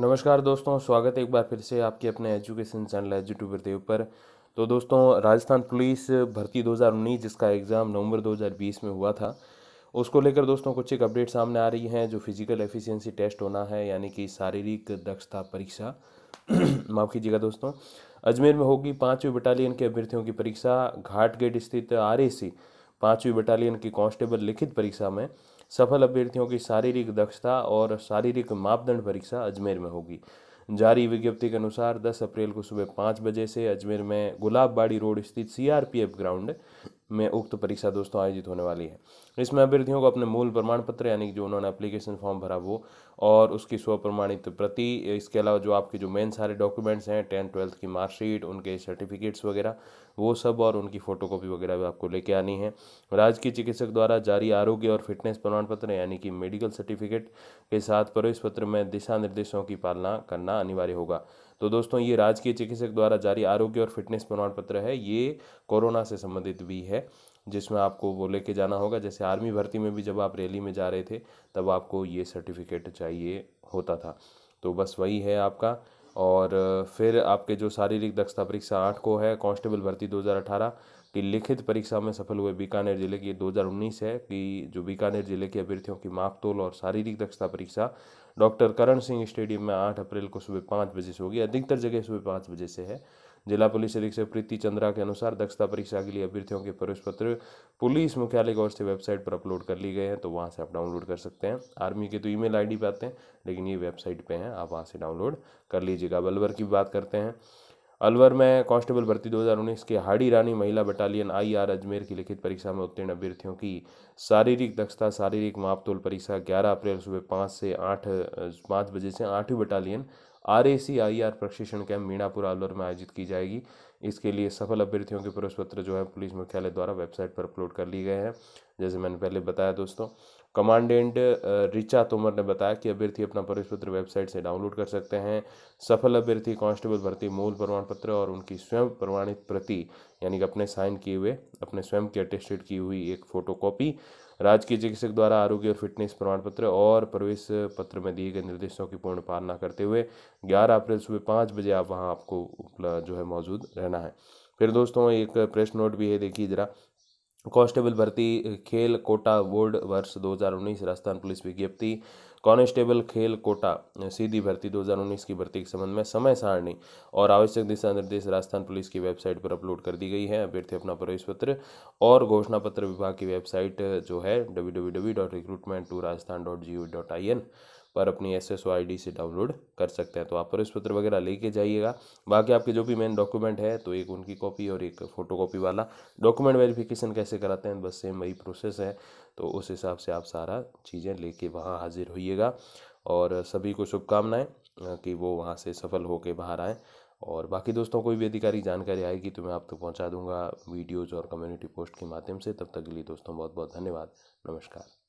नमस्कार दोस्तों स्वागत है एक बार फिर से आपके अपने एजुकेशन चैनल एजुटू प्रदेव पर तो दोस्तों राजस्थान पुलिस भर्ती 2019 जिसका एग्ज़ाम नवंबर 2020 में हुआ था उसको लेकर दोस्तों कुछ एक अपडेट सामने आ रही हैं जो फिजिकल एफिशिएंसी टेस्ट होना है यानी कि शारीरिक दक्षता परीक्षा माफ़ कीजिएगा दोस्तों अजमेर में होगी पाँचवीं बटालियन के अभ्यर्थियों की परीक्षा घाट गेट स्थित आर पाँचवीं बटालियन की कांस्टेबल लिखित परीक्षा में सफल अभ्यर्थियों की शारीरिक दक्षता और शारीरिक मापदंड परीक्षा अजमेर में होगी जारी विज्ञप्ति के अनुसार 10 अप्रैल को सुबह पाँच बजे से अजमेर में गुलाब बाड़ी रोड स्थित सीआरपीएफ ग्राउंड में उक्त परीक्षा दोस्तों आयोजित होने वाली है इसमें अभ्यर्थियों को अपने मूल प्रमाण पत्र यानी कि जो उन्होंने अप्लीकेशन फॉर्म भरा वो और उसकी स्वप्रमाणित प्रति इसके अलावा जो आपके जो मेन सारे डॉक्यूमेंट्स हैं टेंथ ट्वेल्थ की मार्कशीट उनके सर्टिफिकेट्स वगैरह वो सब और उनकी फ़ोटोकॉपी वगैरह भी आपको लेके आनी है राजकीय चिकित्सक द्वारा जारी आरोग्य और फिटनेस प्रमाण पत्र यानी कि मेडिकल सर्टिफिकेट के साथ प्रवेश पत्र में दिशा निर्देशों की पालना करना अनिवार्य होगा तो दोस्तों ये राजकीय चिकित्सक द्वारा जारी आरोग्य और फिटनेस प्रमाण पत्र है ये कोरोना से संबंधित भी है जिसमें आपको वो लेके जाना होगा जैसे आर्मी भर्ती में भी जब आप रैली में जा रहे थे तब आपको ये सर्टिफिकेट चाहिए होता था तो बस वही है आपका और फिर आपके जो शारीरिक दक्षता परीक्षा आठ को है कांस्टेबल भर्ती 2018 की लिखित परीक्षा में सफल हुए बीकानेर जिले की 2019 है कि जो बीकानेर जिले के अभ्यर्थियों की मापतोल और शारीरिक दक्षता परीक्षा डॉक्टर करण सिंह स्टेडियम में आठ अप्रैल को सुबह पाँच बजे से होगी अधिकतर जगह सुबह पाँच बजे से है जिला पुलिस अधीक्षक प्रीति चंद्रा के अनुसार दक्षता परीक्षा के लिए अभ्यर्थियों के प्रवेश पत्र पुलिस मुख्यालय गौर से वेबसाइट पर अपलोड कर लिए गए हैं तो वहाँ से आप डाउनलोड कर सकते हैं आर्मी के तो ई मेल पे आते हैं लेकिन ये वेबसाइट पर हैं आप वहाँ से डाउनलोड कर लीजिएगा अब अलवर की बात करते हैं अलवर में कांस्टेबल भर्ती 2019 के हाड़ी रानी महिला बटालियन आई आर अजमेर की लिखित परीक्षा में उत्तीर्ण अभ्यर्थियों की शारीरिक दक्षता शारीरिक मापतोल परीक्षा 11 अप्रैल सुबह पाँच से आठ पाँच बजे से आठवीं battalion R A C I R प्रशिक्षण कैंप मीणापुर आलोर में आयोजित की जाएगी इसके लिए सफल अभ्यर्थियों के पुरस्पत्र पत्र जो है पुलिस मुख्यालय द्वारा वेबसाइट पर अपलोड कर लिए गए हैं जैसे मैंने पहले बताया दोस्तों कमांडेंट रिचा तोमर ने बताया कि अभ्यर्थी अपना प्रवेश पत्र वेबसाइट से डाउनलोड कर सकते हैं सफल अभ्यर्थी कांस्टेबल भर्ती मूल प्रमाण पत्र और उनकी स्वयं प्रमाणित प्रति यानी कि अपने साइन किए हुए अपने स्वयं की अटेस्टेड की हुई एक फोटो कॉपी राजकीय चिकित्सक द्वारा आरोग्य और फिटनेस प्रमाण पत्र और प्रवेश पत्र में दिए गए निर्देशों की पूर्ण पालना करते हुए ग्यारह अप्रैल सुबह पाँच बजे आप वहाँ आपको जो है मौजूद रहना है फिर दोस्तों एक प्रेस नोट भी है देखिए ज़रा कांस्टेबल भर्ती खेल कोटा बोर्ड वर्ष 2019 राजस्थान पुलिस विज्ञप्ति कांस्टेबल खेल कोटा सीधी भर्ती 2019 की भर्ती के संबंध में समय सारणी और आवश्यक दिशा निर्देश राजस्थान पुलिस की वेबसाइट पर अपलोड कर दी गई है अभ्यर्थी अपना प्रवेश पत्र और घोषणा पत्र विभाग की वेबसाइट जो है W W W dot recruitment two Rajasthan dot G O dot I N पर अपनी एस एस से डाउनलोड कर सकते हैं तो आप प्रवेश पत्र वगैरह लेके जाइएगा बाकी आपके जो भी मेन डॉक्यूमेंट है तो एक उनकी कॉपी और एक फ़ोटो कॉपी वाला डॉक्यूमेंट वेरिफिकेशन कैसे कराते हैं बस सेम वही प्रोसेस है तो उस हिसाब से आप सारा चीज़ें लेके वहाँ हाजिर होइएगा और सभी को शुभकामनाएँ कि वो वहाँ से सफल होकर बाहर आएँ और बाकी दोस्तों कोई भी आधिकारिक जानकारी आएगी तो मैं आप तक तो पहुँचा दूंगा वीडियोज़ और कम्युनिटी पोस्ट के माध्यम से तब तक के लिए दोस्तों बहुत बहुत धन्यवाद नमस्कार